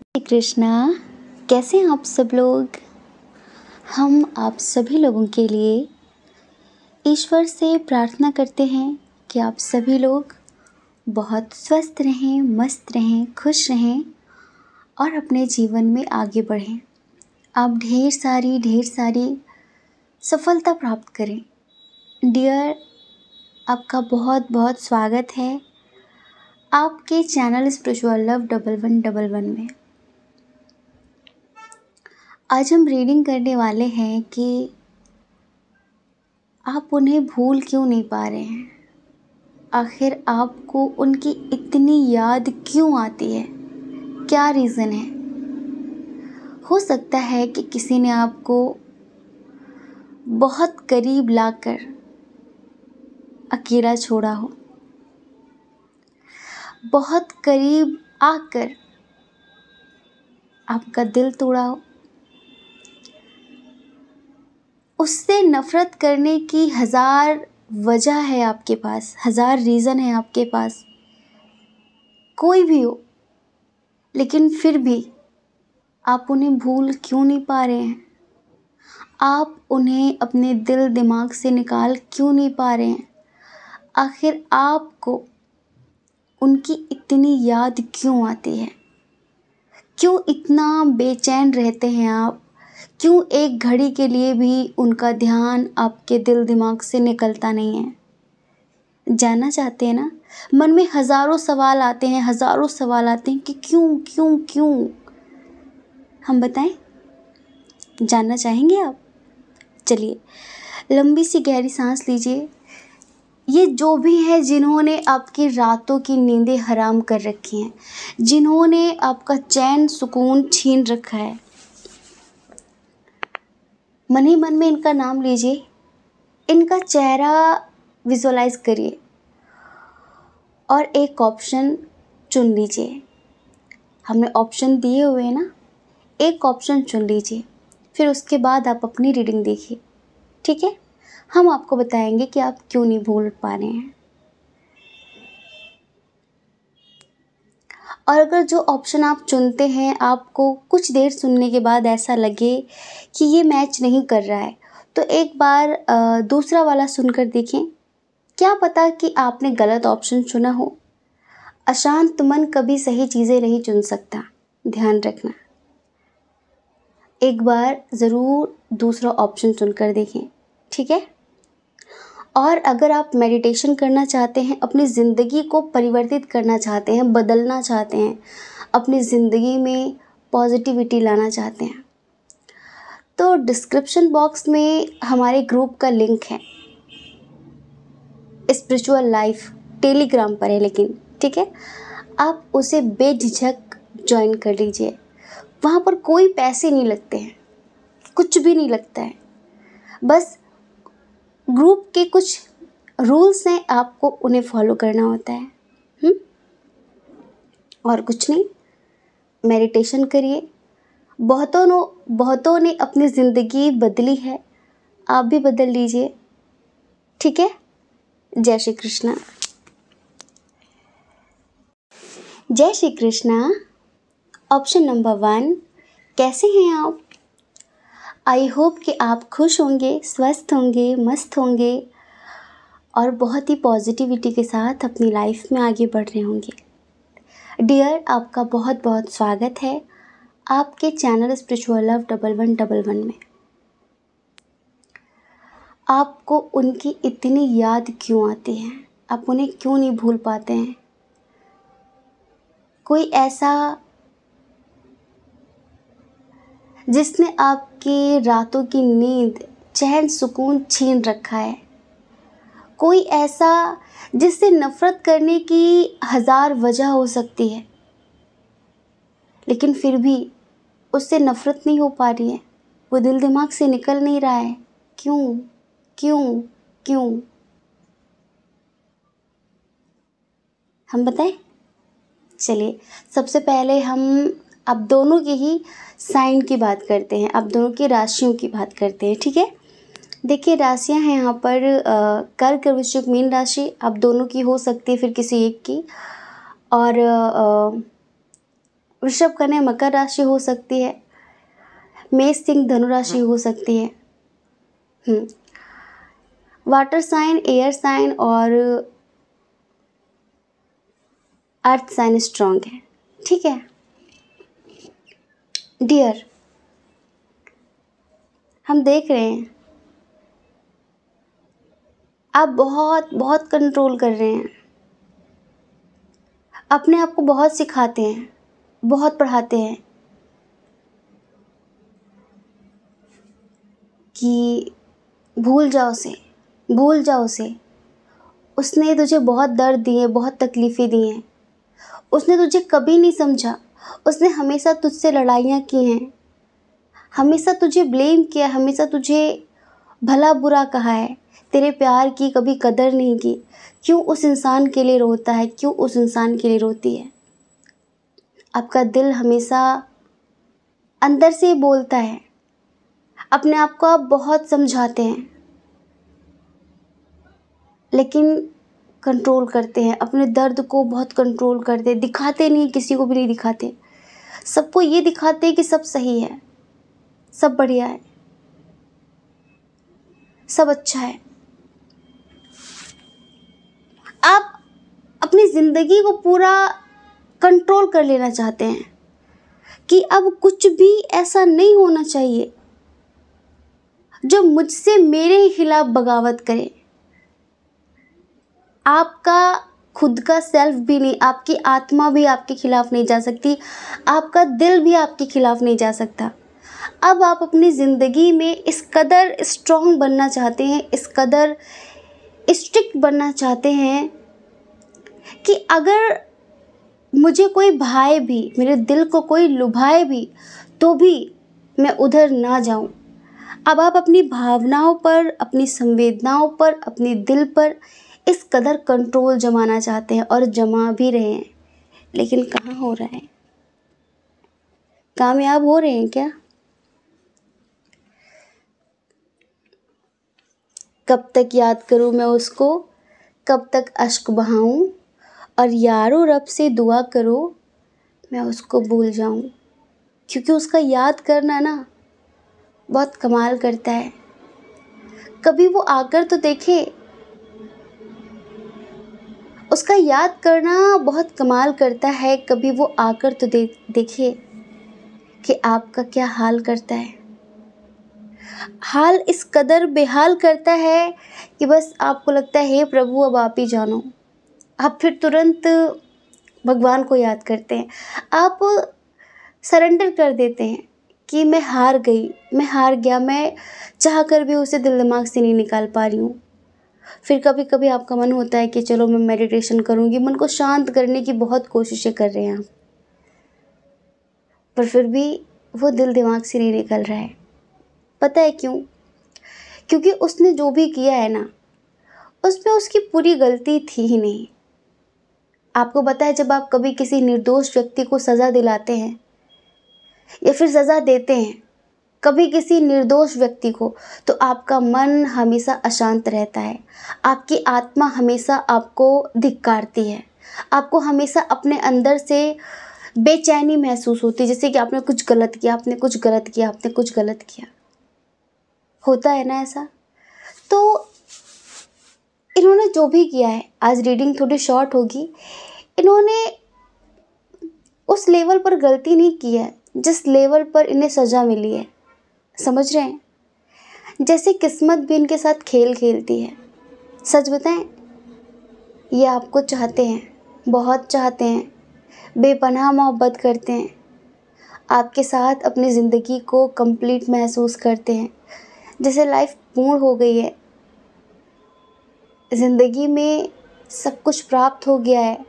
श्री कृष्णा कैसे हैं आप सब लोग हम आप सभी लोगों के लिए ईश्वर से प्रार्थना करते हैं कि आप सभी लोग बहुत स्वस्थ रहें मस्त रहें खुश रहें और अपने जीवन में आगे बढ़ें आप ढेर सारी ढेर सारी सफलता प्राप्त करें डियर आपका बहुत बहुत स्वागत है आपके channel spiritual love double one double one में आज हम रीडिंग करने वाले हैं कि आप उन्हें भूल क्यों नहीं पा रहे हैं आखिर आपको उनकी इतनी याद क्यों आती है क्या रीज़न है हो सकता है कि किसी ने आपको बहुत करीब लाकर अकेला छोड़ा हो बहुत करीब आकर आपका दिल तोड़ा हो उससे नफ़रत करने की हज़ार वजह है आपके पास हज़ार रीज़न है आपके पास कोई भी हो लेकिन फिर भी आप उन्हें भूल क्यों नहीं पा रहे हैं आप उन्हें अपने दिल दिमाग से निकाल क्यों नहीं पा रहे हैं आखिर आपको उनकी इतनी याद क्यों आती है क्यों इतना बेचैन रहते हैं आप क्यों एक घड़ी के लिए भी उनका ध्यान आपके दिल दिमाग से निकलता नहीं है जानना चाहते हैं ना मन में हज़ारों सवाल आते हैं हज़ारों सवाल आते हैं कि क्यों क्यों क्यों हम बताएं जानना चाहेंगे आप चलिए लंबी सी गहरी सांस लीजिए ये जो भी हैं जिन्होंने आपकी रातों की नींदें हराम कर रखी हैं जिन्होंने आपका चैन सुकून छीन रखा है मन ही मन में इनका नाम लीजिए इनका चेहरा विज़ुअलाइज़ करिए और एक ऑप्शन चुन लीजिए हमने ऑप्शन दिए हुए हैं ना एक ऑप्शन चुन लीजिए फिर उसके बाद आप अपनी रीडिंग देखिए ठीक है हम आपको बताएंगे कि आप क्यों नहीं भूल पा रहे हैं और अगर जो ऑप्शन आप चुनते हैं आपको कुछ देर सुनने के बाद ऐसा लगे कि ये मैच नहीं कर रहा है तो एक बार दूसरा वाला सुनकर देखें क्या पता कि आपने गलत ऑप्शन चुना हो अशांत मन कभी सही चीज़ें नहीं चुन सकता ध्यान रखना एक बार ज़रूर दूसरा ऑप्शन सुनकर देखें ठीक है और अगर आप मेडिटेशन करना चाहते हैं अपनी ज़िंदगी को परिवर्तित करना चाहते हैं बदलना चाहते हैं अपनी ज़िंदगी में पॉजिटिविटी लाना चाहते हैं तो डिस्क्रिप्शन बॉक्स में हमारे ग्रुप का लिंक है स्पिरिचुअल लाइफ टेलीग्राम पर है लेकिन ठीक है आप उसे बेझिझक ज्वाइन कर लीजिए वहाँ पर कोई पैसे नहीं लगते हैं कुछ भी नहीं लगता है बस ग्रुप के कुछ रूल्स हैं आपको उन्हें फॉलो करना होता है हुँ? हम्म? और कुछ नहीं मेडिटेशन करिए बहुतों ने बहुतों ने अपनी ज़िंदगी बदली है आप भी बदल लीजिए ठीक है जय श्री कृष्णा जय Shri Krishna option number one कैसे हैं आप आई होप कि आप खुश होंगे स्वस्थ होंगे मस्त होंगे और बहुत ही पॉजिटिविटी के साथ अपनी लाइफ में आगे बढ़ रहे होंगे डियर आपका बहुत बहुत स्वागत है आपके channel spiritual love double one double one में आपको उनकी इतनी याद क्यों आती है आप उन्हें क्यों नहीं भूल पाते हैं कोई ऐसा जिसने आपकी रातों की नींद चैन सुकून छीन रखा है कोई ऐसा जिससे नफ़रत करने की हज़ार वजह हो सकती है लेकिन फिर भी उससे नफ़रत नहीं हो पा रही है वो दिल दिमाग से निकल नहीं रहा है क्यों क्यों क्यों हम बताएं चलिए सबसे पहले हम अब दोनों के ही साइन की बात करते हैं अब दोनों की राशियों की बात करते हैं ठीक है देखिए राशियां हैं यहाँ पर कर्क वृश्चिक मीन राशि अब दोनों की हो सकती है फिर किसी एक की और वृषभ कन्या मकर राशि हो सकती है मेष सिंह धनु राशि हो सकती है हम्म। वाटर साइन एयर साइन और अर्थ साइन स्ट्रॉन्ग है ठीक है डियर हम देख रहे हैं आप बहुत बहुत कंट्रोल कर रहे हैं अपने आप को बहुत सिखाते हैं बहुत पढ़ाते हैं कि भूल जाओ उसे भूल जाओ उसे उसने तुझे बहुत दर्द दिए बहुत तकलीफ़ें दी हैं उसने तुझे कभी नहीं समझा उसने हमेशा तुझसे लड़ाइयाँ की हैं हमेशा तुझे ब्लेम किया हमेशा तुझे भला बुरा कहा है तेरे प्यार की कभी कदर नहीं की क्यों उस इंसान के लिए रोता है क्यों उस इंसान के लिए रोती है आपका दिल हमेशा अंदर से बोलता है अपने आप को आप बहुत समझाते हैं लेकिन कंट्रोल करते हैं अपने दर्द को बहुत कंट्रोल करते हैं दिखाते नहीं किसी को भी नहीं दिखाते सबको ये दिखाते हैं कि सब सही है सब बढ़िया है सब अच्छा है आप अपनी ज़िंदगी को पूरा कंट्रोल कर लेना चाहते हैं कि अब कुछ भी ऐसा नहीं होना चाहिए जो मुझसे मेरे ही खिलाफ बगावत करे आपका खुद का सेल्फ भी नहीं आपकी आत्मा भी आपके खिलाफ नहीं जा सकती आपका दिल भी आपके खिलाफ नहीं जा सकता अब आप अपनी ज़िंदगी में इस कदर स्ट्रॉन्ग बनना चाहते हैं इस कदर स्ट्रिक्ट बनना चाहते हैं कि अगर मुझे कोई भाए भी मेरे दिल को कोई लुभाए भी तो भी मैं उधर ना जाऊं अब आप अपनी भावनाओं पर अपनी संवेदनाओं पर अपने दिल पर इस कदर कंट्रोल जमाना चाहते हैं और जमा भी रहे हैं लेकिन कहाँ हो रहा है कामयाब हो रहे हैं क्या कब तक याद करूँ मैं उसको कब तक अश्क बहाऊँ और यारो रब से दुआ करो मैं उसको भूल जाऊँ क्योंकि उसका याद करना ना बहुत कमाल करता है कभी वो आकर तो देखे उसका याद करना बहुत कमाल करता है कभी वो आकर तो दे देखे कि आपका क्या हाल करता है हाल इस कदर बेहाल करता है कि बस आपको लगता है प्रभु अब आप ही जानो आप फिर तुरंत भगवान को याद करते हैं आप सरेंडर कर देते हैं कि मैं हार गई मैं हार गया मैं चाह कर भी उसे दिल दिमाग से नहीं निकाल पा रही हूँ फिर कभी कभी आपका मन होता है कि चलो मैं मेडिटेशन करूँगी मन को शांत करने की बहुत कोशिशें कर रहे हैं आप पर फिर भी वो दिल दिमाग से नहीं निकल रहा है पता है क्यों क्योंकि उसने जो भी किया है ना उसमें उसकी पूरी गलती थी ही नहीं आपको पता है जब आप कभी किसी निर्दोष व्यक्ति को सज़ा दिलाते हैं या फिर सज़ा देते हैं कभी किसी निर्दोष व्यक्ति को तो आपका मन हमेशा अशांत रहता है आपकी आत्मा हमेशा आपको धिक्कारती है आपको हमेशा अपने अंदर से बेचैनी महसूस होती है जैसे कि आपने कुछ गलत किया आपने कुछ गलत किया आपने कुछ गलत किया होता है ना ऐसा तो इन्होंने जो भी किया है आज रीडिंग थोड़ी शॉर्ट होगी इन्होंने उस लेवल पर गलती नहीं की है जिस लेवल पर इन्हें सज़ा मिली है समझ रहे हैं जैसे किस्मत भी इनके साथ खेल खेलती है सच बताएं ये आपको चाहते हैं बहुत चाहते हैं बेपनाह मोहब्बत करते हैं आपके साथ अपनी ज़िंदगी को कंप्लीट महसूस करते हैं जैसे लाइफ पूर्ण हो गई है ज़िंदगी में सब कुछ प्राप्त हो गया है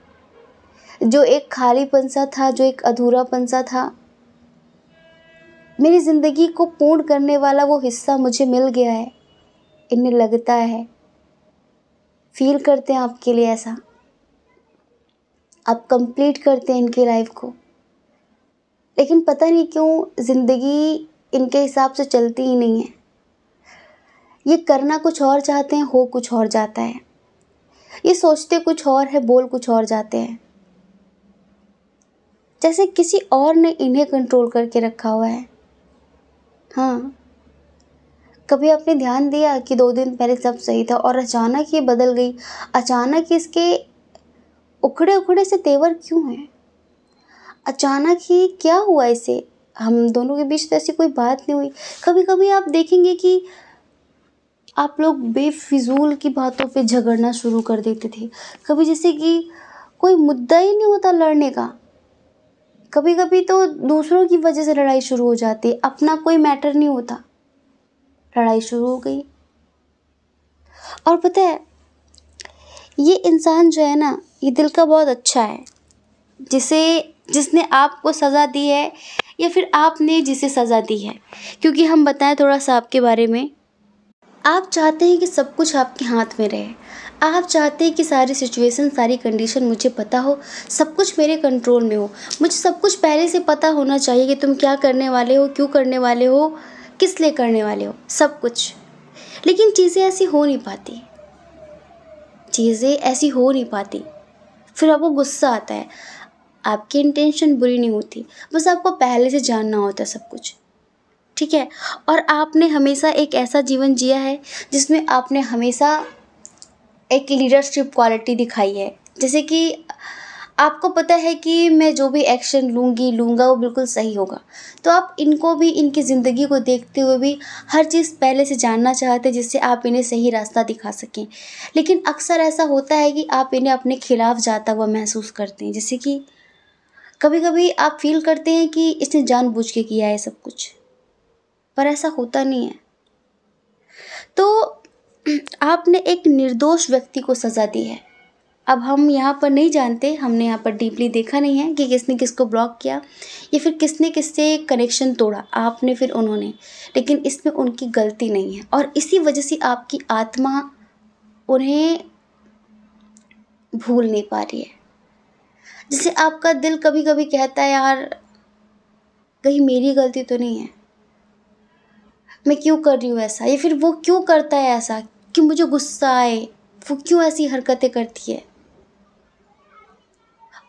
जो एक खालीपन सा था जो एक अधूरापन सा था मेरी ज़िंदगी को पूर्ण करने वाला वो हिस्सा मुझे मिल गया है इन्हें लगता है फील करते हैं आपके लिए ऐसा आप कंप्लीट करते हैं इनकी लाइफ को लेकिन पता नहीं क्यों ज़िंदगी इनके हिसाब से चलती ही नहीं है ये करना कुछ और चाहते हैं हो कुछ और जाता है ये सोचते कुछ और है बोल कुछ और जाते हैं जैसे किसी और ने इन्हें कंट्रोल करके रखा हुआ है हाँ कभी आपने ध्यान दिया कि दो दिन पहले सब सही था और अचानक ये बदल गई अचानक इसके उखड़े उखड़े से तेवर क्यों हैं अचानक ही क्या हुआ इसे हम दोनों के बीच तो ऐसी कोई बात नहीं हुई कभी कभी आप देखेंगे कि आप लोग बेफिजूल की बातों पे झगड़ना शुरू कर देते थे कभी जैसे कि कोई मुद्दा ही नहीं होता लड़ने का कभी कभी तो दूसरों की वजह से लड़ाई शुरू हो जाती है अपना कोई मैटर नहीं होता लड़ाई शुरू हो गई और पता है ये इंसान जो है ना ये दिल का बहुत अच्छा है जिसे जिसने आपको सज़ा दी है या फिर आपने जिसे सज़ा दी है क्योंकि हम बताएं थोड़ा सा आपके बारे में आप चाहते हैं कि सब कुछ आपके हाथ में रहे आप चाहते हैं कि सारी सिचुएशन सारी कंडीशन मुझे पता हो सब कुछ मेरे कंट्रोल में हो मुझे सब कुछ पहले से पता होना चाहिए कि तुम क्या करने वाले हो क्यों करने वाले हो किस लिए करने वाले हो सब कुछ लेकिन चीज़ें ऐसी हो नहीं पाती चीज़ें ऐसी हो नहीं पाती फिर आपको गुस्सा आता है आपकी इंटेंशन बुरी नहीं होती बस आपको पहले से जानना होता है सब कुछ ठीक है और आपने हमेशा एक ऐसा जीवन जिया है जिसमें आपने हमेशा एक लीडरशिप क्वालिटी दिखाई है जैसे कि आपको पता है कि मैं जो भी एक्शन लूँगी लूँगा वो बिल्कुल सही होगा तो आप इनको भी इनकी ज़िंदगी को देखते हुए भी हर चीज़ पहले से जानना चाहते हैं जिससे आप इन्हें सही रास्ता दिखा सकें लेकिन अक्सर ऐसा होता है कि आप इन्हें अपने खिलाफ जाता हुआ महसूस करते हैं जैसे कि कभी कभी आप फील करते हैं कि इसने जानबूझ के किया है सब कुछ पर ऐसा होता नहीं है तो आपने एक निर्दोष व्यक्ति को सज़ा दी है अब हम यहाँ पर नहीं जानते हमने यहाँ पर डीपली देखा नहीं है कि किसने किसको ब्लॉक किया या फिर किसने किससे कनेक्शन तोड़ा आपने फिर उन्होंने लेकिन इसमें उनकी गलती नहीं है और इसी वजह से आपकी आत्मा उन्हें भूल नहीं पा रही है जैसे आपका दिल कभी कभी कहता है यार कहीं मेरी गलती तो नहीं है मैं क्यों कर रही हूँ ऐसा या फिर वो क्यों करता है ऐसा कि मुझे गुस्सा आए वो क्यों ऐसी हरकतें करती है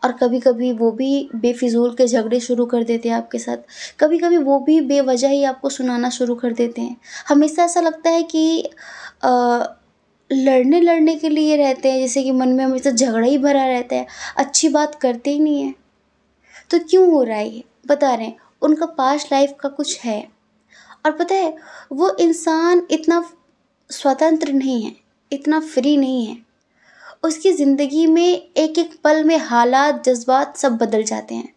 और कभी कभी वो भी बेफिजूल के झगड़े शुरू कर देते हैं आपके साथ कभी कभी वो भी बेवजह ही आपको सुनाना शुरू कर देते हैं हमेशा ऐसा लगता है कि आ, लड़ने लड़ने के लिए रहते हैं जैसे कि मन में हमेशा झगड़ा ही भरा रहता है अच्छी बात करते ही नहीं है तो क्यों हो रहा है बता रहे हैं उनका पास्ट लाइफ का कुछ है और पता है वो इंसान इतना स्वतंत्र नहीं है इतना फ्री नहीं है उसकी ज़िंदगी में एक एक पल में हालात जज्बात सब बदल जाते हैं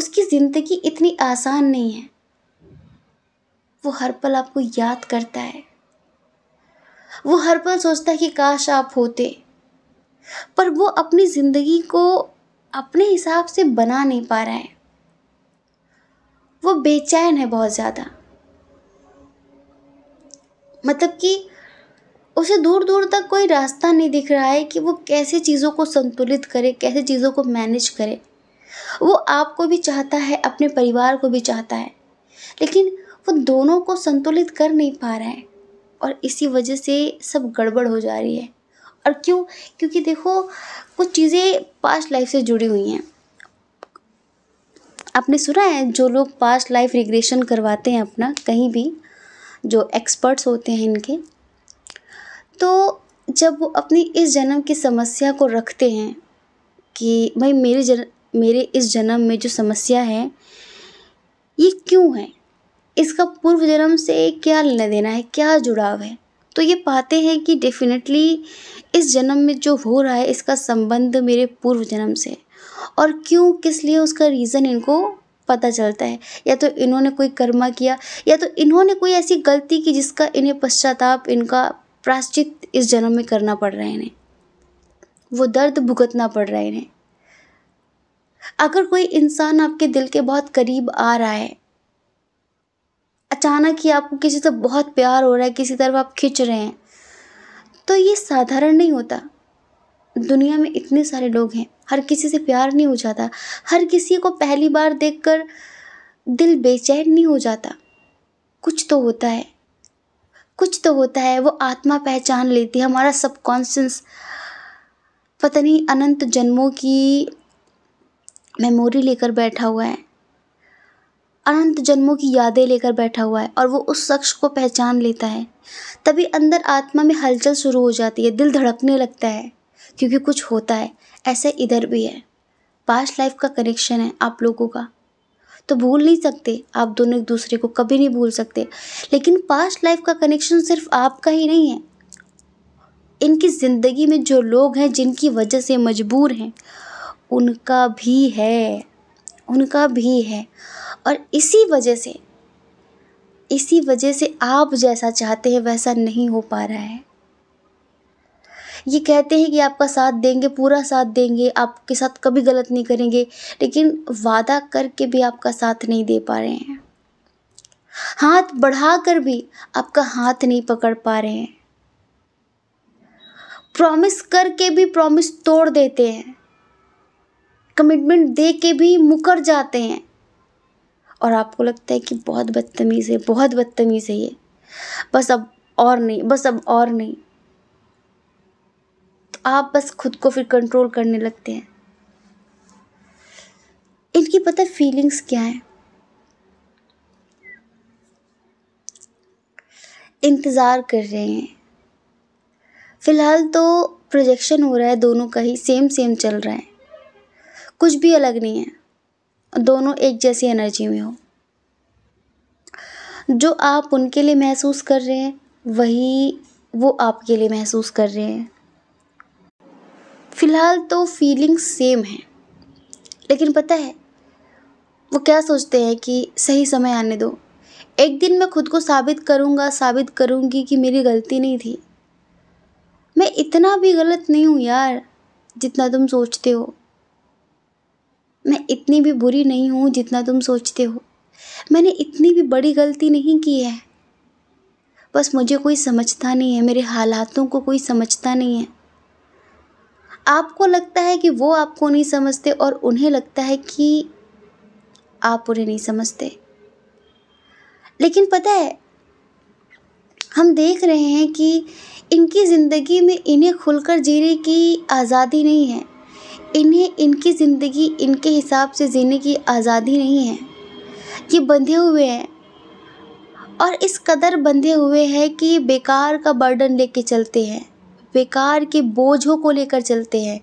उसकी ज़िंदगी इतनी आसान नहीं है वो हर पल आपको याद करता है वो हर पल सोचता है कि काश आप होते पर वो अपनी ज़िंदगी को अपने हिसाब से बना नहीं पा रहा है वो बेचैन है बहुत ज़्यादा मतलब कि उसे दूर दूर तक कोई रास्ता नहीं दिख रहा है कि वो कैसे चीज़ों को संतुलित करे कैसे चीज़ों को मैनेज करे वो आपको भी चाहता है अपने परिवार को भी चाहता है लेकिन वो दोनों को संतुलित कर नहीं पा रहा है और इसी वजह से सब गड़बड़ हो जा रही है और क्यों क्योंकि देखो कुछ चीज़ें पास्ट लाइफ से जुड़ी हुई हैं आपने सुना है जो लोग पास्ट लाइफ रिग्रेशन करवाते हैं अपना कहीं भी जो एक्सपर्ट्स होते हैं इनके तो जब वो अपनी इस जन्म की समस्या को रखते हैं कि भाई मेरे जन मेरे इस जन्म में जो समस्या है ये क्यों है इसका पूर्व जन्म से क्या लेना देना है क्या जुड़ाव है तो ये पाते हैं कि डेफिनेटली इस जन्म में जो हो रहा है इसका संबंध मेरे पूर्व जन्म से और क्यों किस लिए उसका रीज़न इनको पता चलता है या तो इन्होंने कोई कर्मा किया या तो इन्होंने कोई ऐसी गलती की जिसका इन्हें पश्चाताप इनका प्राश्चित इस जन्म में करना पड़ रहा है इन्हें वो दर्द भुगतना पड़ रहा है इन्हें अगर कोई इंसान आपके दिल के बहुत करीब आ रहा है अचानक ही आपको किसी से बहुत प्यार हो रहा है किसी तरफ आप खिंच रहे हैं तो ये साधारण नहीं होता दुनिया में इतने सारे लोग हैं हर किसी से प्यार नहीं हो जाता हर किसी को पहली बार देखकर दिल बेचैन नहीं हो जाता कुछ तो होता है कुछ तो होता है वो आत्मा पहचान लेती है हमारा सबकॉन्शियस पता नहीं अनंत जन्मों की मेमोरी लेकर बैठा हुआ है अनंत जन्मों की यादें लेकर बैठा हुआ है और वो उस शख्स को पहचान लेता है तभी अंदर आत्मा में हलचल शुरू हो जाती है दिल धड़कने लगता है क्योंकि कुछ होता है ऐसे इधर भी है पास्ट लाइफ का कनेक्शन है आप लोगों का तो भूल नहीं सकते आप दोनों एक दूसरे को कभी नहीं भूल सकते लेकिन पास्ट लाइफ का कनेक्शन सिर्फ आपका ही नहीं है इनकी ज़िंदगी में जो लोग हैं जिनकी वजह से मजबूर हैं उनका भी है उनका भी है और इसी वजह से इसी वजह से आप जैसा चाहते हैं वैसा नहीं हो पा रहा है ये कहते हैं कि आपका साथ देंगे पूरा साथ देंगे आपके साथ कभी गलत नहीं करेंगे लेकिन वादा करके भी आपका साथ नहीं दे पा रहे हैं हाथ बढ़ा कर भी आपका हाथ नहीं पकड़ पा रहे हैं प्रॉमिस करके भी प्रॉमिस तोड़ देते हैं कमिटमेंट दे के भी मुकर जाते हैं और आपको लगता है कि बहुत बदतमीज़ है बहुत बदतमीज़ है ये बस अब और नहीं बस अब और नहीं आप बस खुद को फिर कंट्रोल करने लगते हैं इनकी पता फीलिंग्स क्या है इंतज़ार कर रहे हैं फ़िलहाल तो प्रोजेक्शन हो रहा है दोनों का ही सेम सेम चल रहा है कुछ भी अलग नहीं है दोनों एक जैसी एनर्जी में हो जो आप उनके लिए महसूस कर रहे हैं वही वो आपके लिए महसूस कर रहे हैं फ़िलहाल तो फीलिंग सेम है लेकिन पता है वो क्या सोचते हैं कि सही समय आने दो एक दिन मैं खुद को साबित करूँगा साबित करूँगी कि मेरी गलती नहीं थी मैं इतना भी गलत नहीं हूँ यार जितना तुम सोचते हो मैं इतनी भी बुरी नहीं हूँ जितना तुम सोचते हो मैंने इतनी भी बड़ी गलती नहीं की है बस मुझे कोई समझता नहीं है मेरे हालातों को कोई समझता नहीं है आपको लगता है कि वो आपको नहीं समझते और उन्हें लगता है कि आप उन्हें नहीं समझते लेकिन पता है हम देख रहे हैं कि इनकी ज़िंदगी में इन्हें खुलकर जीने की आज़ादी नहीं है इन्हें इनकी ज़िंदगी इनके हिसाब से जीने की आज़ादी नहीं है ये बंधे हुए हैं और इस कदर बंधे हुए हैं कि बेकार का बर्डन लेके चलते हैं बेकार के बोझों को लेकर चलते हैं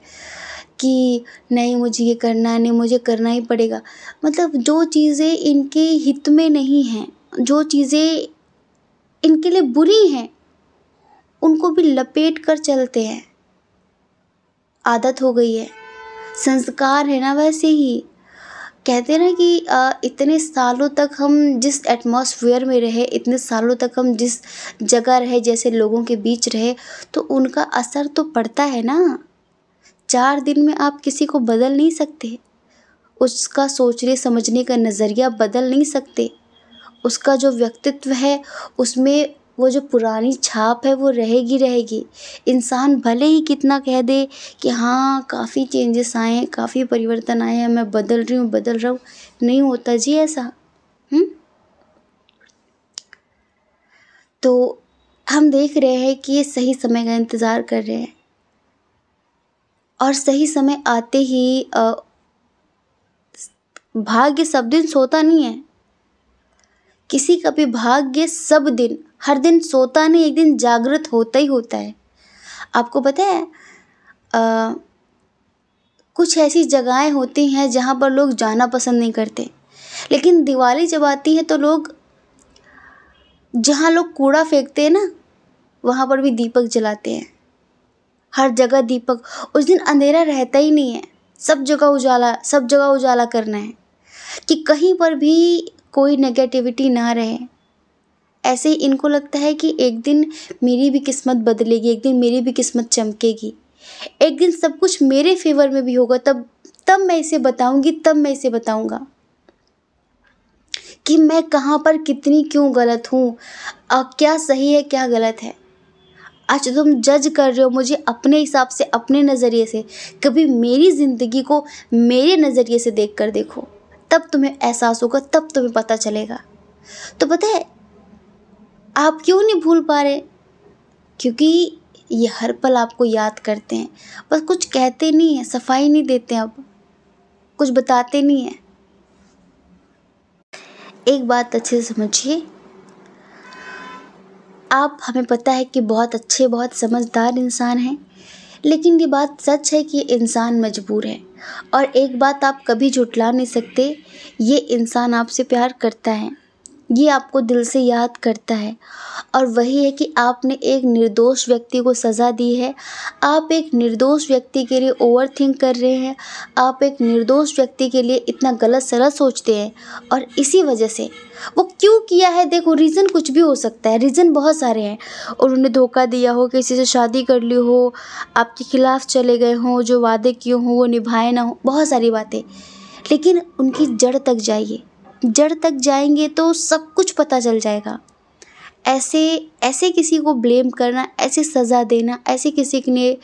कि नहीं मुझे ये करना है नहीं मुझे करना ही पड़ेगा मतलब जो चीज़ें इनके हित में नहीं हैं जो चीज़ें इनके लिए बुरी हैं उनको भी लपेट कर चलते हैं आदत हो गई है संस्कार है ना वैसे ही कहते हैं ना कि इतने सालों तक हम जिस एटमॉस्फेयर में रहे इतने सालों तक हम जिस जगह रहे जैसे लोगों के बीच रहे तो उनका असर तो पड़ता है ना चार दिन में आप किसी को बदल नहीं सकते उसका सोचने समझने का नज़रिया बदल नहीं सकते उसका जो व्यक्तित्व है उसमें वो जो पुरानी छाप है वो रहेगी रहेगी इंसान भले ही कितना कह दे कि हाँ काफ़ी चेंजेस आए हैं काफ़ी परिवर्तन आए हैं मैं बदल रही हूँ बदल रहा हूँ नहीं होता जी ऐसा हम्म? तो हम देख रहे हैं कि ये सही समय का इंतज़ार कर रहे हैं और सही समय आते ही आ, भाग्य सब दिन सोता नहीं है किसी का भी भाग्य सब दिन हर दिन सोता नहीं एक दिन जागृत होता ही होता है आपको पता है कुछ ऐसी जगहें होती हैं जहाँ पर लोग जाना पसंद नहीं करते लेकिन दिवाली जब आती है तो लोग जहाँ लोग कूड़ा फेंकते हैं ना वहाँ पर भी दीपक जलाते हैं हर जगह दीपक उस दिन अंधेरा रहता ही नहीं है सब जगह उजाला सब जगह उजाला करना है कि कहीं पर भी कोई नेगेटिविटी ना रहे ऐसे ही इनको लगता है कि एक दिन मेरी भी किस्मत बदलेगी एक दिन मेरी भी किस्मत चमकेगी एक दिन सब कुछ मेरे फेवर में भी होगा तब तब मैं इसे बताऊंगी तब मैं इसे बताऊंगा कि मैं कहाँ पर कितनी क्यों गलत हूँ क्या सही है क्या गलत है आज तुम जज कर रहे हो मुझे अपने हिसाब से अपने नज़रिए से कभी मेरी ज़िंदगी को मेरे नज़रिए से देख कर देखो तब तुम्हें एहसास होगा तब तुम्हें पता चलेगा तो पता है आप क्यों नहीं भूल पा रहे क्योंकि ये हर पल आपको याद करते हैं बस कुछ कहते नहीं हैं सफाई नहीं देते अब कुछ बताते नहीं हैं एक बात अच्छे से समझिए आप हमें पता है कि बहुत अच्छे बहुत समझदार इंसान हैं लेकिन ये बात सच है कि इंसान मजबूर है और एक बात आप कभी झुटला नहीं सकते ये इंसान आपसे प्यार करता है ये आपको दिल से याद करता है और वही है कि आपने एक निर्दोष व्यक्ति को सज़ा दी है आप एक निर्दोष व्यक्ति के लिए ओवरथिंक कर रहे हैं आप एक निर्दोष व्यक्ति के लिए इतना गलत सलत सोचते हैं और इसी वजह से वो क्यों किया है देखो रीज़न कुछ भी हो सकता है रीज़न बहुत सारे हैं और उन्हें धोखा दिया हो किसी से शादी कर ली हो आपके खिलाफ़ चले गए हों जो वादे किए हों वो निभाए ना हो बहुत सारी बातें लेकिन उनकी जड़ तक जाइए जड़ तक जाएंगे तो सब कुछ पता चल जाएगा ऐसे ऐसे किसी को ब्लेम करना ऐसे सज़ा देना ऐसे किसी के लिए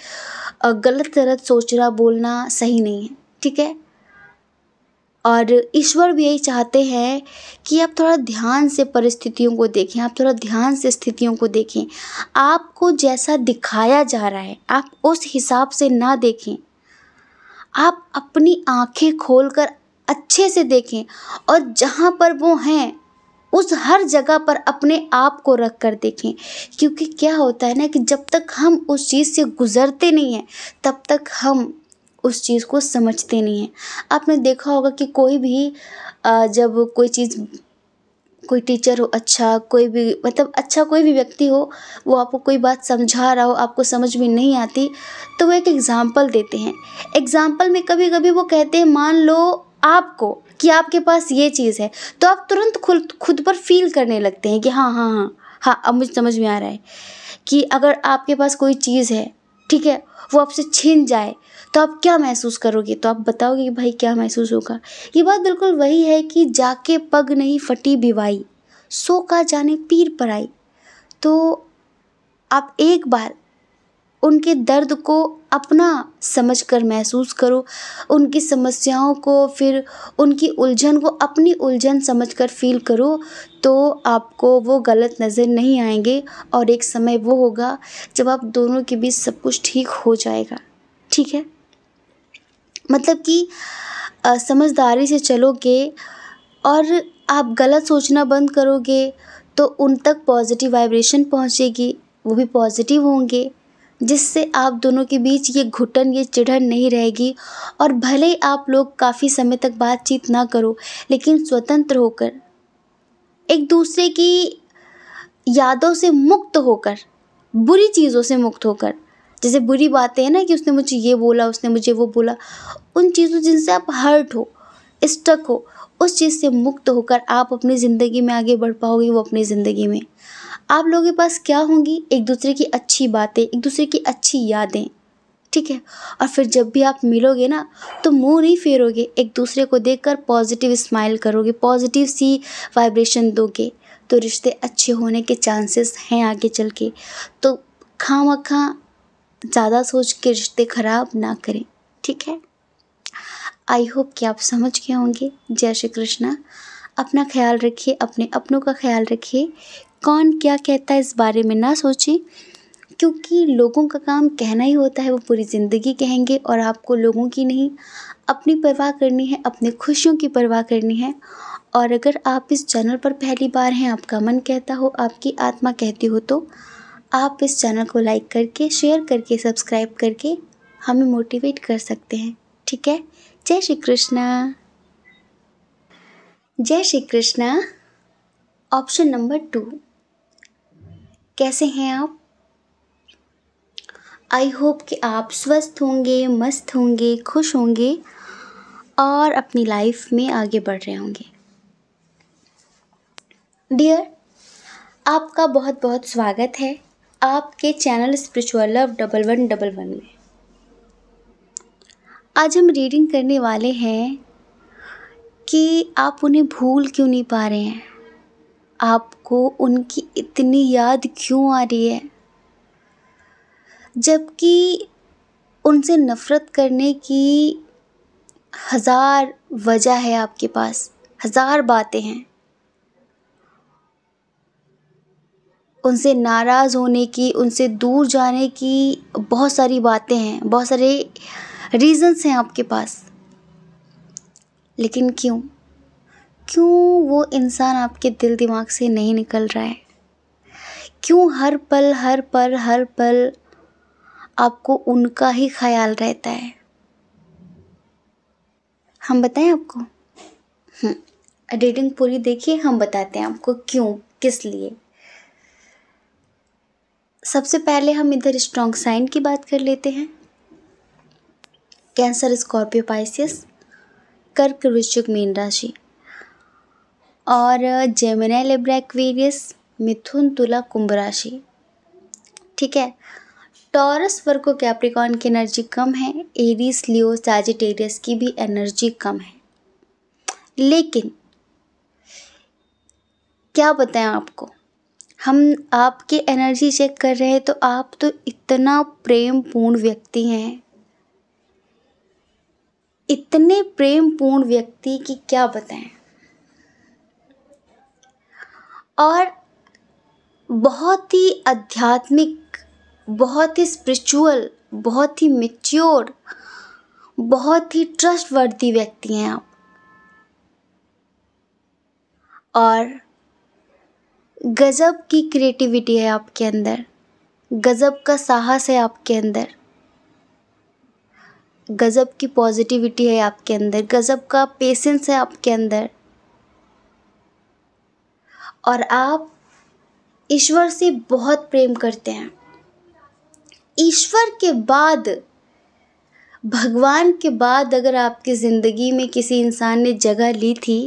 गलत गलत सोचना बोलना सही नहीं है ठीक है और ईश्वर भी यही चाहते हैं कि आप थोड़ा ध्यान से परिस्थितियों को देखें आप थोड़ा ध्यान से स्थितियों को देखें आपको जैसा दिखाया जा रहा है आप उस हिसाब से ना देखें आप अपनी आंखें खोलकर अच्छे से देखें और जहाँ पर वो हैं उस हर जगह पर अपने आप को रख कर देखें क्योंकि क्या होता है ना कि जब तक हम उस चीज़ से गुज़रते नहीं हैं तब तक हम उस चीज़ को समझते नहीं हैं आपने देखा होगा कि कोई भी जब कोई चीज़ कोई टीचर हो अच्छा कोई भी मतलब अच्छा कोई भी व्यक्ति हो वो आपको कोई बात समझा रहा हो आपको समझ में नहीं आती तो वो एक एग्ज़ाम्पल देते हैं एग्ज़ाम्पल में कभी कभी वो कहते हैं मान लो आपको कि आपके पास ये चीज़ है तो आप तुरंत खुद खुद पर फील करने लगते हैं कि हाँ हाँ हाँ हाँ अब मुझे समझ में आ रहा है कि अगर आपके पास कोई चीज़ है ठीक है वो आपसे छीन जाए तो आप क्या महसूस करोगे तो आप बताओगे कि भाई क्या महसूस होगा ये बात बिल्कुल वही है कि जाके पग नहीं फटी बिवाई सो का जाने पीर पर आई तो आप एक बार उनके दर्द को अपना समझ कर महसूस करो उनकी समस्याओं को फिर उनकी उलझन को अपनी उलझन समझ कर फ़ील करो तो आपको वो गलत नज़र नहीं आएंगे और एक समय वो होगा जब आप दोनों के बीच सब कुछ ठीक हो जाएगा ठीक है मतलब कि समझदारी से चलोगे और आप गलत सोचना बंद करोगे तो उन तक पॉजिटिव वाइब्रेशन पहुंचेगी वो भी पॉजिटिव होंगे जिससे आप दोनों के बीच ये घुटन ये चिढ़न नहीं रहेगी और भले ही आप लोग काफ़ी समय तक बातचीत ना करो लेकिन स्वतंत्र होकर एक दूसरे की यादों से मुक्त होकर बुरी चीज़ों से मुक्त होकर जैसे बुरी बातें हैं ना कि उसने मुझे ये बोला उसने मुझे वो बोला उन चीज़ों जिनसे आप हर्ट हो स्टक हो उस चीज़ से मुक्त होकर आप अपनी ज़िंदगी में आगे बढ़ पाओगे वो अपनी ज़िंदगी में आप लोगों के पास क्या होंगी एक दूसरे की अच्छी बातें एक दूसरे की अच्छी यादें ठीक है और फिर जब भी आप मिलोगे ना तो मुंह नहीं फेरोगे एक दूसरे को देखकर पॉजिटिव स्माइल करोगे पॉजिटिव सी वाइब्रेशन दोगे तो रिश्ते अच्छे होने के चांसेस हैं आगे चल के तो खाँ मखा ज़्यादा सोच के रिश्ते ख़राब ना करें ठीक है आई होप कि आप समझ गए होंगे जय श्री कृष्णा अपना ख्याल रखिए अपने अपनों का ख्याल रखिए कौन क्या कहता है इस बारे में ना सोचें क्योंकि लोगों का काम कहना ही होता है वो पूरी ज़िंदगी कहेंगे और आपको लोगों की नहीं अपनी परवाह करनी है अपनी खुशियों की परवाह करनी है और अगर आप इस चैनल पर पहली बार हैं आपका मन कहता हो आपकी आत्मा कहती हो तो आप इस चैनल को लाइक करके शेयर करके सब्सक्राइब करके हमें मोटिवेट कर सकते हैं ठीक है जय श्री कृष्णा जय Shri Krishna option number two कैसे हैं आप आई होप कि आप स्वस्थ होंगे मस्त होंगे खुश होंगे और अपनी लाइफ में आगे बढ़ रहे होंगे डियर आपका बहुत बहुत स्वागत है आपके channel spiritual love double one double one में आज हम रीडिंग करने वाले हैं कि आप उन्हें भूल क्यों नहीं पा रहे हैं आपको उनकी इतनी याद क्यों आ रही है जबकि उनसे नफ़रत करने की हज़ार वजह है आपके पास हज़ार बातें हैं उनसे नाराज़ होने की उनसे दूर जाने की बहुत सारी बातें हैं बहुत सारे रीज़न्स हैं आपके पास लेकिन क्यों क्यों वो इंसान आपके दिल दिमाग से नहीं निकल रहा है क्यों हर पल हर पल हर पल आपको उनका ही ख्याल रहता है हम बताएं आपको एडिटिंग हम्म, पूरी देखिए हम बताते हैं आपको क्यों किस लिए सबसे पहले हम इधर स्ट्रॉन्ग साइन की बात कर लेते हैं कैंसर स्कॉर्पियो पाइसिस कर्क वृश्चिक मीन राशि और जेमिनी लिब्रा एक्वेरियस मिथुन तुला कुंभ राशि ठीक है टॉरस वर्गो कैप्रिकॉन की एनर्जी कम है एरीस लियो सैजिटेरियस की भी एनर्जी कम है लेकिन क्या बताएं आपको हम आपकी एनर्जी चेक कर रहे हैं तो आप तो इतना प्रेम पूर्ण व्यक्ति हैं इतने प्रेम पूर्ण व्यक्ति की क्या बताएं और बहुत ही आध्यात्मिक बहुत ही स्पिरिचुअल बहुत ही मेच्योर बहुत ही ट्रस्टवर्दी व्यक्ति हैं आप और गज़ब की क्रिएटिविटी है आपके अंदर गज़ब का साहस है आपके अंदर गज़ब की पॉजिटिविटी है आपके अंदर गज़ब का पेशेंस है आपके अंदर और आप ईश्वर से बहुत प्रेम करते हैं ईश्वर के बाद भगवान के बाद अगर आपकी ज़िंदगी में किसी इंसान ने जगह ली थी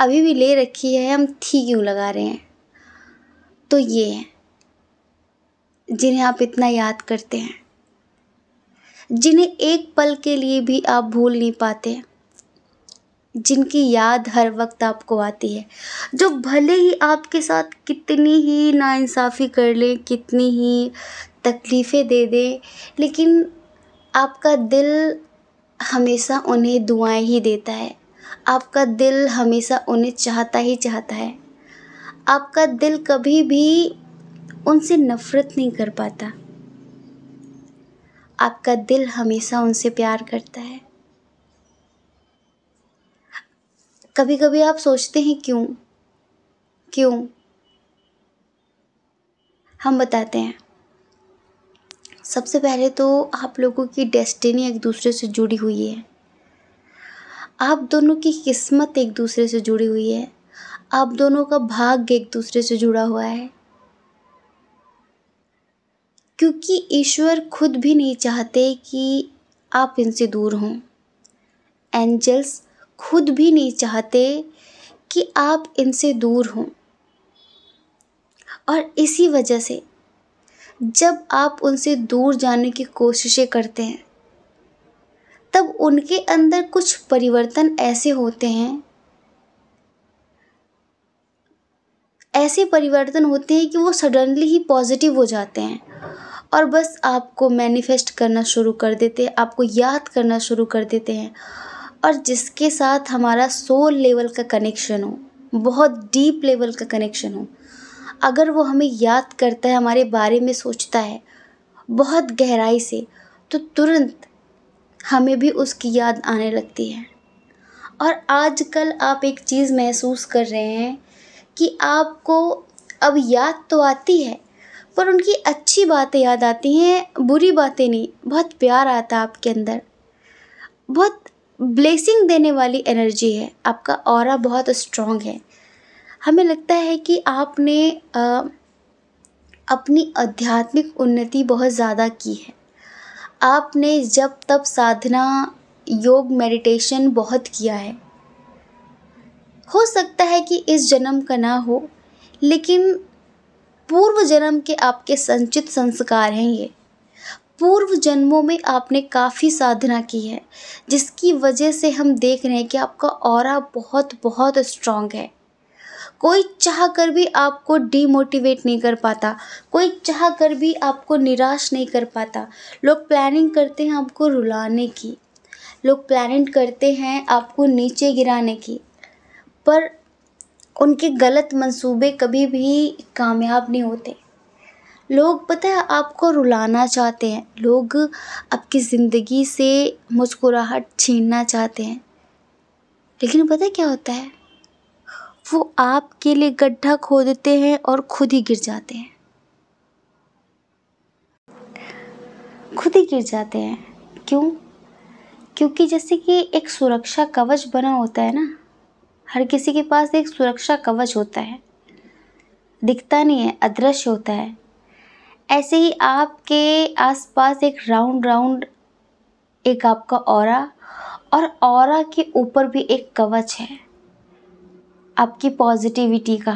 अभी भी ले रखी है हम थी क्यों लगा रहे हैं तो ये हैं जिन्हें आप इतना याद करते हैं जिन्हें एक पल के लिए भी आप भूल नहीं पाते हैं जिनकी याद हर वक्त आपको आती है जो भले ही आपके साथ कितनी ही नाइंसाफ़ी कर लें कितनी ही तकलीफ़ें दे दें लेकिन आपका दिल हमेशा उन्हें दुआएँ ही देता है आपका दिल हमेशा उन्हें चाहता ही चाहता है आपका दिल कभी भी उनसे नफ़रत नहीं कर पाता आपका दिल हमेशा उनसे प्यार करता है कभी कभी आप सोचते हैं क्यों क्यों हम बताते हैं सबसे पहले तो आप लोगों की डेस्टिनी एक दूसरे से जुड़ी हुई है आप दोनों की किस्मत एक दूसरे से जुड़ी हुई है आप दोनों का भाग्य एक दूसरे से जुड़ा हुआ है क्योंकि ईश्वर खुद भी नहीं चाहते कि आप इनसे दूर हों एंजल्स खुद भी नहीं चाहते कि आप इनसे दूर हों और इसी वजह से जब आप उनसे दूर जाने की कोशिशें करते हैं तब उनके अंदर कुछ परिवर्तन ऐसे होते हैं ऐसे परिवर्तन होते हैं कि वो सडनली ही पॉजिटिव हो जाते हैं और बस आपको मैनिफेस्ट करना शुरू कर देते हैं आपको याद करना शुरू कर देते हैं और जिसके साथ हमारा सोल लेवल का कनेक्शन हो बहुत डीप लेवल का कनेक्शन हो अगर वो हमें याद करता है हमारे बारे में सोचता है बहुत गहराई से तो तुरंत हमें भी उसकी याद आने लगती है और आजकल आप एक चीज़ महसूस कर रहे हैं कि आपको अब याद तो आती है पर उनकी अच्छी बातें याद आती हैं बुरी बातें नहीं बहुत प्यार आता है आपके अंदर बहुत ब्लेसिंग देने वाली एनर्जी है आपका और बहुत स्ट्रॉन्ग है हमें लगता है कि आपने अपनी आध्यात्मिक उन्नति बहुत ज़्यादा की है आपने जब तब साधना योग मेडिटेशन बहुत किया है हो सकता है कि इस जन्म का ना हो लेकिन पूर्व जन्म के आपके संचित संस्कार हैं ये पूर्व जन्मों में आपने काफ़ी साधना की है जिसकी वजह से हम देख रहे हैं कि आपका और बहुत बहुत स्ट्रांग है कोई चाह कर भी आपको डीमोटिवेट नहीं कर पाता कोई चाह कर भी आपको निराश नहीं कर पाता लोग प्लानिंग करते हैं आपको रुलाने की लोग प्लानिंग करते हैं आपको नीचे गिराने की पर उनके गलत मंसूबे कभी भी कामयाब नहीं होते लोग पता है आपको रुलाना चाहते हैं लोग आपकी ज़िंदगी से मुस्कुराहट छीनना चाहते हैं लेकिन पता है क्या होता है वो आपके लिए गड्ढा खोदते हैं और खुद ही गिर जाते हैं खुद ही गिर जाते हैं क्यों क्योंकि जैसे कि एक सुरक्षा कवच बना होता है ना हर किसी के पास एक सुरक्षा कवच होता है दिखता नहीं है अदृश्य होता है ऐसे ही आपके आसपास एक राउंड राउंड एक आपका और और और के ऊपर भी एक कवच है आपकी पॉजिटिविटी का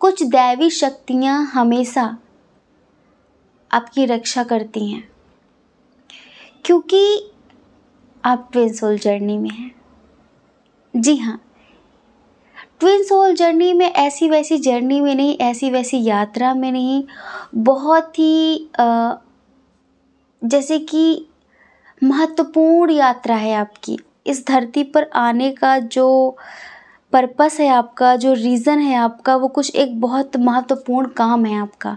कुछ दैवी शक्तियाँ हमेशा आपकी रक्षा करती हैं क्योंकि आप सोल जर्नी में हैं जी हाँ ट्विन सोल जर्नी में ऐसी वैसी जर्नी में नहीं ऐसी वैसी यात्रा में नहीं बहुत ही जैसे कि महत्वपूर्ण यात्रा है आपकी इस धरती पर आने का जो पर्पस है आपका जो रीज़न है आपका वो कुछ एक बहुत महत्वपूर्ण काम है आपका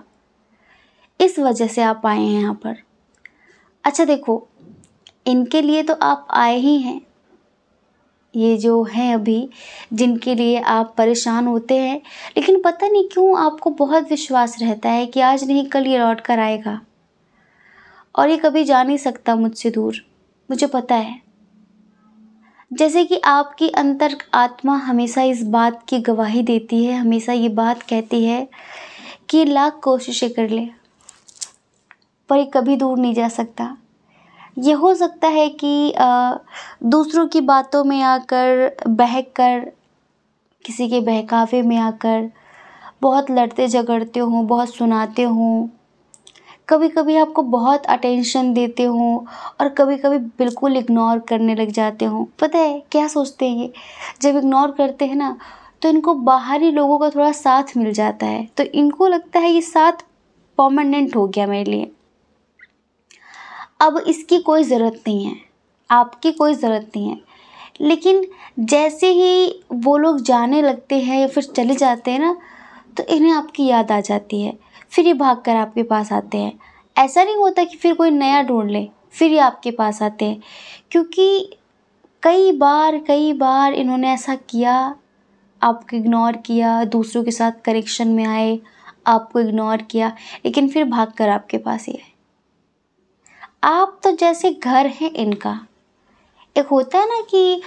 इस वजह से आप आए हैं यहाँ पर अच्छा देखो इनके लिए तो आप आए ही हैं ये जो हैं अभी जिनके लिए आप परेशान होते हैं लेकिन पता नहीं क्यों आपको बहुत विश्वास रहता है कि आज नहीं कल ये लौट कर आएगा और ये कभी जा नहीं सकता मुझसे दूर मुझे पता है जैसे कि आपकी अंतर आत्मा हमेशा इस बात की गवाही देती है हमेशा ये बात कहती है कि लाख कोशिशें कर ले पर ये कभी दूर नहीं जा सकता ये हो सकता है कि दूसरों की बातों में आकर बहक कर किसी के बहकावे में आकर बहुत लड़ते झगड़ते हों बहुत सुनाते हों कभी कभी आपको बहुत अटेंशन देते हों और कभी कभी बिल्कुल इग्नोर करने लग जाते हों पता है क्या सोचते हैं ये जब इग्नोर करते हैं ना तो इनको बाहरी लोगों का थोड़ा साथ मिल जाता है तो इनको लगता है ये साथ परमानेंट हो गया मेरे लिए अब इसकी कोई ज़रूरत नहीं है आपकी कोई ज़रूरत नहीं है लेकिन जैसे ही वो लोग जाने लगते हैं या फिर चले जाते हैं ना तो इन्हें आपकी याद आ जाती है फिर ये भाग कर आपके पास आते हैं ऐसा नहीं होता कि फिर कोई नया ढूंढ ले फिर ये आपके पास आते हैं क्योंकि कई बार कई बार इन्होंने ऐसा किया आपको इग्नोर किया दूसरों के साथ करेक्शन में आए आपको इग्नोर किया लेकिन फिर भाग कर आपके पास ही आए आप तो जैसे घर हैं इनका एक होता है ना कि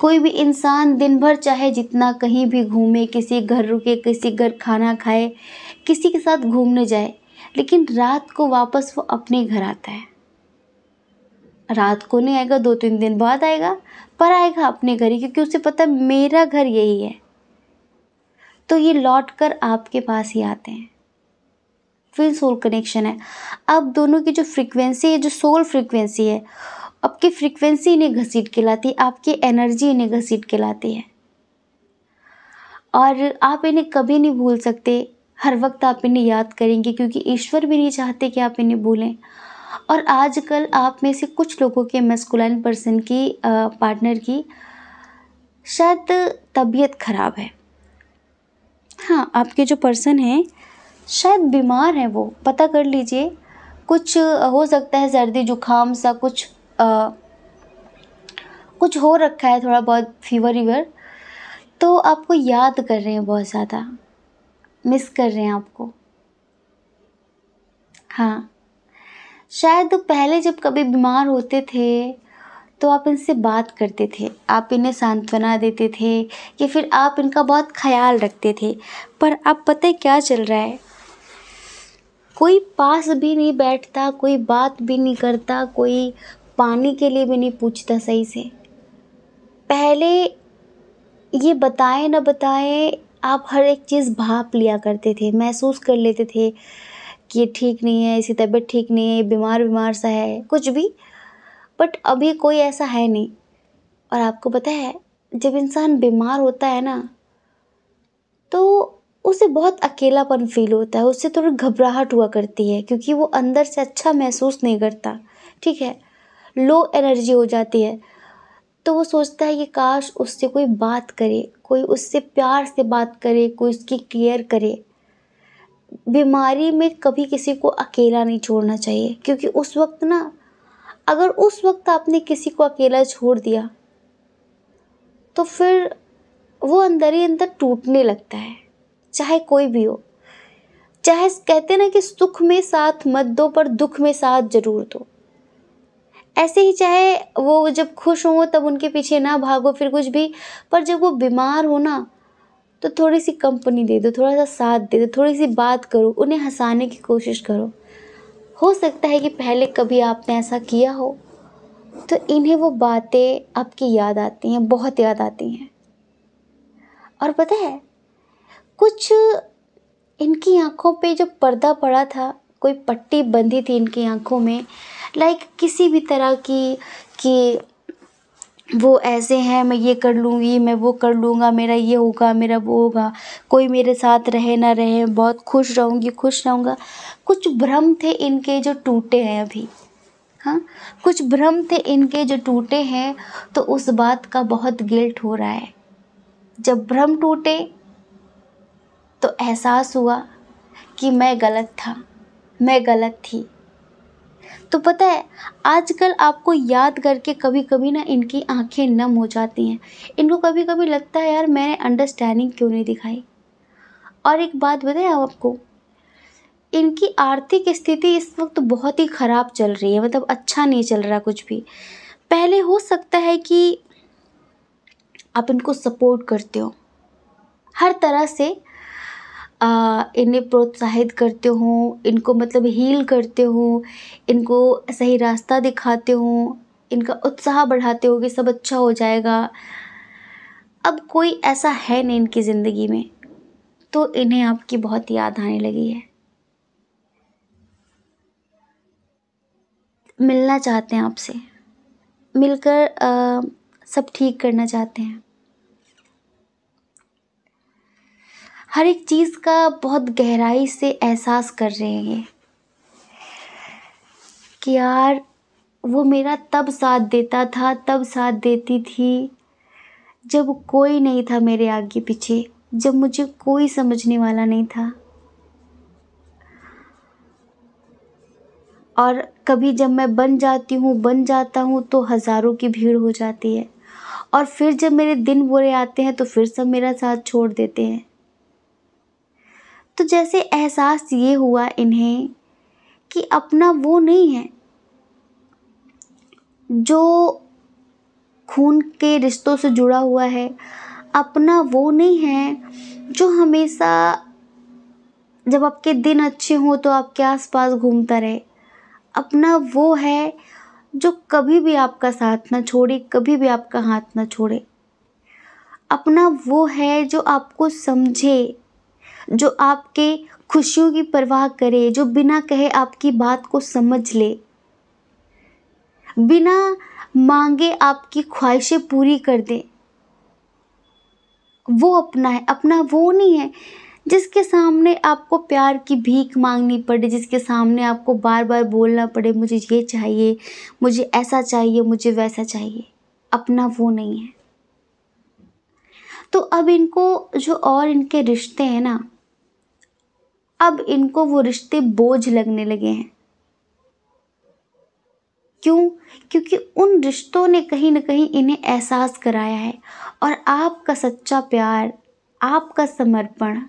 कोई भी इंसान दिन भर चाहे जितना कहीं भी घूमे किसी घर रुके किसी घर खाना खाए किसी के साथ घूमने जाए लेकिन रात को वापस वो अपने घर आता है रात को नहीं आएगा दो तीन दिन बाद आएगा पर आएगा अपने घर ही क्योंकि उसे पता मेरा घर यही है तो ये लौट कर आपके पास ही आते हैं ट्विन सोल कनेक्शन है अब दोनों की जो फ्रिक्वेंसी है जो सोल फ्रिक्वेंसी है आपकी फ्रिक्वेंसी इन्हें घसीट के लाती है आपकी एनर्जी इन्हें घसीट के लाती है और आप इन्हें कभी नहीं भूल सकते हर वक्त आप इन्हें याद करेंगे क्योंकि ईश्वर भी नहीं चाहते कि आप इन्हें भूलें और आजकल आप में से कुछ लोगों के मेस्कुलाइन पर्सन की पार्टनर की शायद तबीयत ख़राब है हाँ आपके जो पर्सन हैं शायद बीमार हैं वो पता कर लीजिए कुछ हो सकता है सर्दी जुकाम सा कुछ आ, कुछ हो रखा है थोड़ा बहुत फीवर वीवर तो आपको याद कर रहे हैं बहुत ज़्यादा मिस कर रहे हैं आपको हाँ शायद पहले जब कभी बीमार होते थे तो आप इनसे बात करते थे आप इन्हें सांत्वना देते थे या फिर आप इनका बहुत ख्याल रखते थे पर अब पता है क्या चल रहा है कोई पास भी नहीं बैठता कोई बात भी नहीं करता कोई पानी के लिए भी नहीं पूछता सही से पहले ये बताएं ना बताएं आप हर एक चीज़ भाप लिया करते थे महसूस कर लेते थे कि ये ठीक नहीं है इसी तबीयत ठीक नहीं है बीमार बीमार सा है कुछ भी बट अभी कोई ऐसा है नहीं और आपको पता है जब इंसान बीमार होता है ना तो उसे बहुत अकेलापन फील होता है उससे थोड़ी घबराहट हुआ करती है क्योंकि वो अंदर से अच्छा महसूस नहीं करता ठीक है लो एनर्जी हो जाती है तो वो सोचता है कि काश उससे कोई बात करे कोई उससे प्यार से बात करे कोई उसकी केयर करे बीमारी में कभी किसी को अकेला नहीं छोड़ना चाहिए क्योंकि उस वक्त ना अगर उस वक्त आपने किसी को अकेला छोड़ दिया तो फिर वो अंदर ही अंदर टूटने लगता है चाहे कोई भी हो चाहे कहते ना कि सुख में साथ मत दो पर दुख में साथ जरूर दो ऐसे ही चाहे वो जब खुश हो तब उनके पीछे ना भागो फिर कुछ भी पर जब वो बीमार हो ना तो थोड़ी सी कंपनी दे दो थोड़ा सा साथ दे दो थोड़ी सी बात करो उन्हें हंसाने की कोशिश करो हो सकता है कि पहले कभी आपने ऐसा किया हो तो इन्हें वो बातें आपकी याद आती हैं बहुत याद आती हैं और पता है कुछ इनकी आँखों पे जो पर्दा पड़ा था कोई पट्टी बंधी थी इनकी आँखों में लाइक किसी भी तरह की कि वो ऐसे हैं मैं ये कर लूँगी मैं वो कर लूँगा मेरा ये होगा मेरा वो होगा कोई मेरे साथ रहे ना रहे बहुत खुश रहूँगी खुश रहूँगा कुछ भ्रम थे इनके जो टूटे हैं अभी हाँ कुछ भ्रम थे इनके जो टूटे हैं तो उस बात का बहुत गिल्ट हो रहा है जब भ्रम टूटे तो एहसास हुआ कि मैं गलत था मैं गलत थी तो पता है आजकल आपको याद करके कभी कभी ना इनकी आंखें नम हो जाती हैं इनको कभी कभी लगता है यार मैंने अंडरस्टैंडिंग क्यों नहीं दिखाई और एक बात बताए आपको इनकी आर्थिक स्थिति इस वक्त बहुत ही ख़राब चल रही है मतलब अच्छा नहीं चल रहा कुछ भी पहले हो सकता है कि आप इनको सपोर्ट करते हो हर तरह से इन्हें प्रोत्साहित करते हों इनको मतलब हील करते हूँ इनको सही रास्ता दिखाते हूँ इनका उत्साह बढ़ाते हूँ कि सब अच्छा हो जाएगा अब कोई ऐसा है नहीं इनकी ज़िंदगी में तो इन्हें आपकी बहुत याद आने लगी है मिलना चाहते हैं आपसे मिलकर सब ठीक करना चाहते हैं हर एक चीज़ का बहुत गहराई से एहसास कर रहे हैं कि यार वो मेरा तब साथ देता था तब साथ देती थी जब कोई नहीं था मेरे आगे पीछे जब मुझे कोई समझने वाला नहीं था और कभी जब मैं बन जाती हूँ बन जाता हूँ तो हज़ारों की भीड़ हो जाती है और फिर जब मेरे दिन बुरे आते हैं तो फिर सब मेरा साथ छोड़ देते हैं तो जैसे एहसास ये हुआ इन्हें कि अपना वो नहीं है जो खून के रिश्तों से जुड़ा हुआ है अपना वो नहीं है जो हमेशा जब आपके दिन अच्छे हों तो आपके आसपास घूमता रहे अपना वो है जो कभी भी आपका साथ ना छोड़े कभी भी आपका हाथ ना छोड़े अपना वो है जो आपको समझे जो आपके खुशियों की परवाह करे जो बिना कहे आपकी बात को समझ ले बिना मांगे आपकी ख्वाहिशें पूरी कर दे वो अपना है अपना वो नहीं है जिसके सामने आपको प्यार की भीख मांगनी पड़े जिसके सामने आपको बार बार बोलना पड़े मुझे ये चाहिए मुझे ऐसा चाहिए मुझे वैसा चाहिए अपना वो नहीं है तो अब इनको जो और इनके रिश्ते हैं ना अब इनको वो रिश्ते बोझ लगने लगे हैं क्यों क्योंकि उन रिश्तों ने कहीं ना कहीं इन्हें एहसास कराया है और आपका सच्चा प्यार आपका समर्पण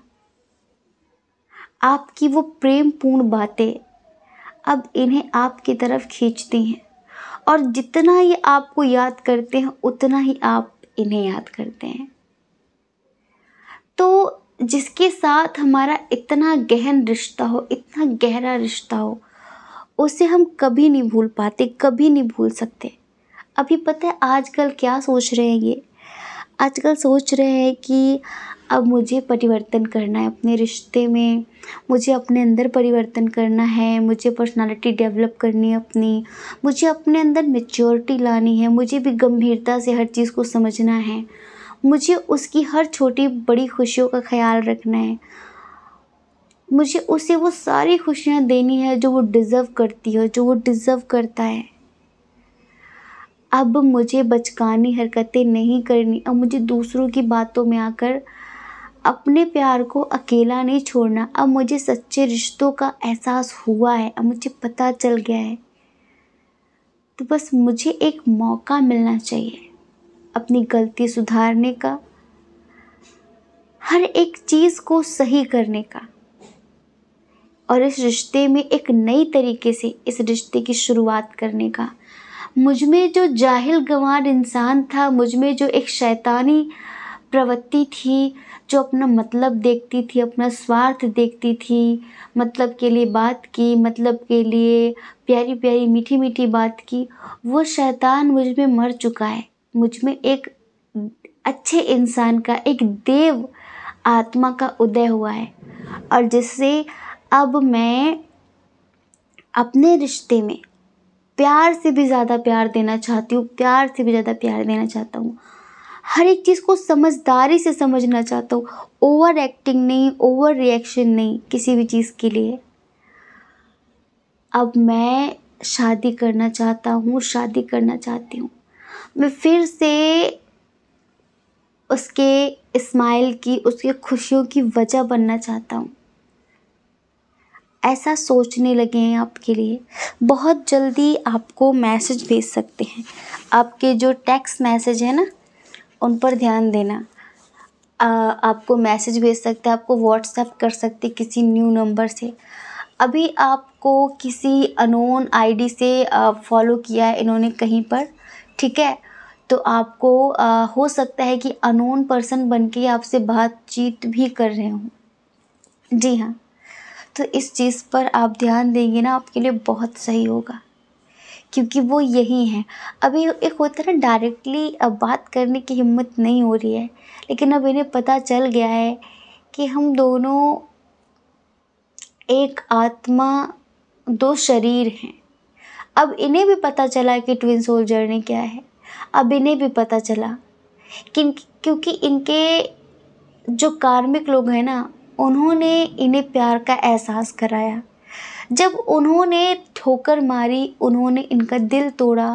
आपकी वो प्रेम पूर्ण बातें अब इन्हें आपकी तरफ खींचती हैं और जितना ये आपको याद करते हैं उतना ही आप इन्हें याद करते हैं तो जिसके साथ हमारा इतना गहन रिश्ता हो इतना गहरा रिश्ता हो उसे हम कभी नहीं भूल पाते कभी नहीं भूल सकते अभी पता है आजकल क्या सोच रहे हैं ये आजकल सोच रहे हैं कि अब मुझे परिवर्तन करना है अपने रिश्ते में मुझे अपने अंदर परिवर्तन करना है मुझे पर्सनालिटी डेवलप करनी है अपनी मुझे अपने अंदर मेच्योरिटी लानी है मुझे भी गंभीरता से हर चीज़ को समझना है मुझे उसकी हर छोटी बड़ी खुशियों का ख्याल रखना है मुझे उसे वो सारी खुशियाँ देनी है जो वो डिज़र्व करती है जो वो डिज़र्व करता है अब मुझे बचकानी हरकतें नहीं करनी अब मुझे दूसरों की बातों में आकर अपने प्यार को अकेला नहीं छोड़ना अब मुझे सच्चे रिश्तों का एहसास हुआ है अब मुझे पता चल गया है तो बस मुझे एक मौका मिलना चाहिए अपनी गलती सुधारने का हर एक चीज़ को सही करने का और इस रिश्ते में एक नई तरीके से इस रिश्ते की शुरुआत करने का मुझ में जो जाहिल गंवार इंसान था मुझ में जो एक शैतानी प्रवृत्ति थी जो अपना मतलब देखती थी अपना स्वार्थ देखती थी मतलब के लिए बात की मतलब के लिए प्यारी प्यारी मीठी मीठी बात की वो शैतान मुझ में मर चुका है मुझ में एक अच्छे इंसान का एक देव आत्मा का उदय हुआ है और जिससे अब मैं अपने रिश्ते में प्यार से भी ज़्यादा प्यार देना चाहती हूँ प्यार से भी ज़्यादा प्यार देना चाहता हूँ हर एक चीज़ को समझदारी से समझना चाहता हूँ ओवर एक्टिंग नहीं ओवर रिएक्शन नहीं किसी भी चीज़ के लिए अब मैं शादी करना चाहता हूँ शादी करना चाहती हूँ मैं फिर से उसके स्माइल की उसकी खुशियों की वजह बनना चाहता हूँ ऐसा सोचने लगे हैं आपके लिए बहुत जल्दी आपको मैसेज भेज सकते हैं आपके जो टेक्स्ट मैसेज है ना उन पर ध्यान देना आ, आपको मैसेज भेज सकते हैं आपको व्हाट्सएप कर सकते किसी न्यू नंबर से अभी आपको किसी अनोन आईडी से फॉलो किया है इन्होंने कहीं पर ठीक है तो आपको आ, हो सकता है कि अनोन पर्सन बन के आपसे बातचीत भी कर रहे हों जी हाँ तो इस चीज़ पर आप ध्यान देंगे ना आपके लिए बहुत सही होगा क्योंकि वो यही है अभी एक होता है ना डायरेक्टली बात करने की हिम्मत नहीं हो रही है लेकिन अब इन्हें पता चल गया है कि हम दोनों एक आत्मा दो शरीर हैं अब इन्हें भी पता चला कि ट्विन सोल्जर ने क्या है अब इन्हें भी पता चला कि क्योंकि इनके जो कार्मिक लोग हैं ना उन्होंने इन्हें प्यार का एहसास कराया जब उन्होंने ठोकर मारी उन्होंने इनका दिल तोड़ा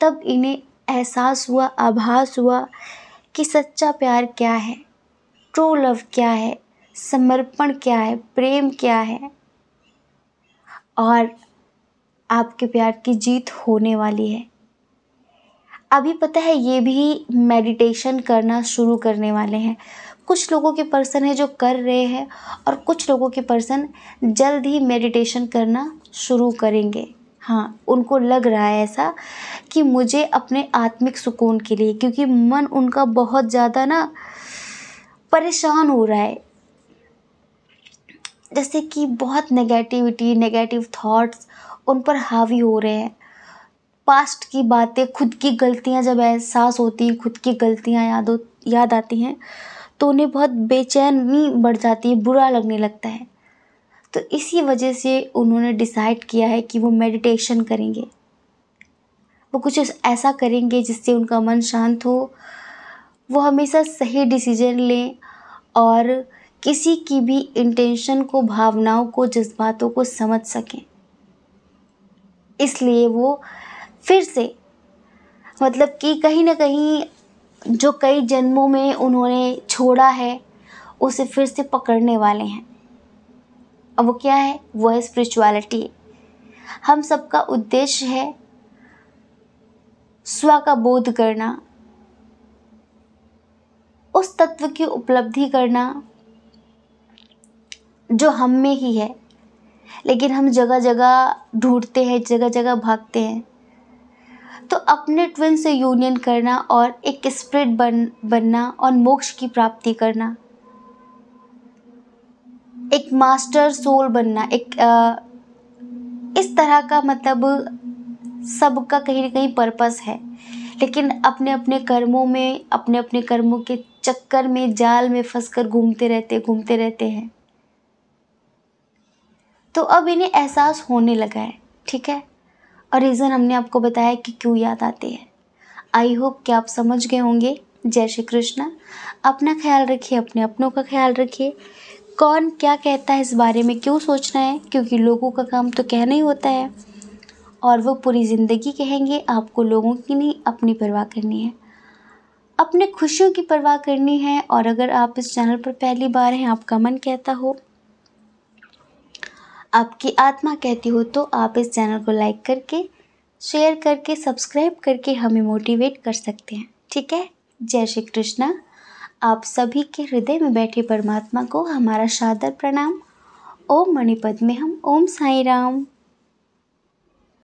तब इन्हें एहसास हुआ आभास हुआ कि सच्चा प्यार क्या है ट्रू लव क्या है समर्पण क्या है प्रेम क्या है और आपके प्यार की जीत होने वाली है अभी पता है ये भी मेडिटेशन करना शुरू करने वाले हैं कुछ लोगों के पर्सन है जो कर रहे हैं और कुछ लोगों के पर्सन जल्द ही मेडिटेशन करना शुरू करेंगे हाँ उनको लग रहा है ऐसा कि मुझे अपने आत्मिक सुकून के लिए क्योंकि मन उनका बहुत ज़्यादा ना परेशान हो रहा है जैसे कि बहुत नेगेटिविटी नेगेटिव थॉट्स उन पर हावी हो रहे हैं पास्ट की बातें खुद की गलतियाँ जब एहसास होती हैं खुद की गलतियाँ याद हो याद आती हैं तो उन्हें बहुत बेचैनी बढ़ जाती है बुरा लगने लगता है तो इसी वजह से उन्होंने डिसाइड किया है कि वो मेडिटेशन करेंगे वो कुछ ऐसा करेंगे जिससे उनका मन शांत हो वो हमेशा सही डिसीजन लें और किसी की भी इंटेंशन को भावनाओं को जज्बातों को समझ सकें इसलिए वो फिर से मतलब कि कहीं ना कहीं जो कई जन्मों में उन्होंने छोड़ा है उसे फिर से पकड़ने वाले हैं अब वो क्या है वो है स्पिरिचुअलिटी हम सबका उद्देश्य है स्व का बोध करना उस तत्व की उपलब्धि करना जो हम में ही है लेकिन हम जगह जगह ढूंढते हैं जगह जगह भागते हैं तो अपने ट्विन से यूनियन करना और एक स्प्रिट बन बनना और मोक्ष की प्राप्ति करना एक मास्टर सोल बनना एक आ, इस तरह का मतलब सबका कहीं ना कहीं पर्पस है लेकिन अपने अपने कर्मों में अपने अपने कर्मों के चक्कर में जाल में फंसकर घूमते रहते घूमते रहते हैं तो अब इन्हें एहसास होने लगा है ठीक है और रीज़न हमने आपको बताया कि क्यों याद आती है आई होप कि आप समझ गए होंगे जय श्री कृष्णा अपना ख्याल रखिए अपने अपनों का ख्याल रखिए कौन क्या कहता है इस बारे में क्यों सोचना है क्योंकि लोगों का काम तो कहना ही होता है और वो पूरी ज़िंदगी कहेंगे आपको लोगों की नहीं अपनी परवाह करनी है अपने खुशियों की परवाह करनी है और अगर आप इस चैनल पर पहली बार हैं आपका मन कहता हो आपकी आत्मा कहती हो तो आप इस चैनल को लाइक करके शेयर करके सब्सक्राइब करके हमें मोटिवेट कर सकते हैं ठीक है जय श्री कृष्णा आप सभी के हृदय में बैठे परमात्मा को हमारा सादर प्रणाम ओम मणिपद में हम ओम साई राम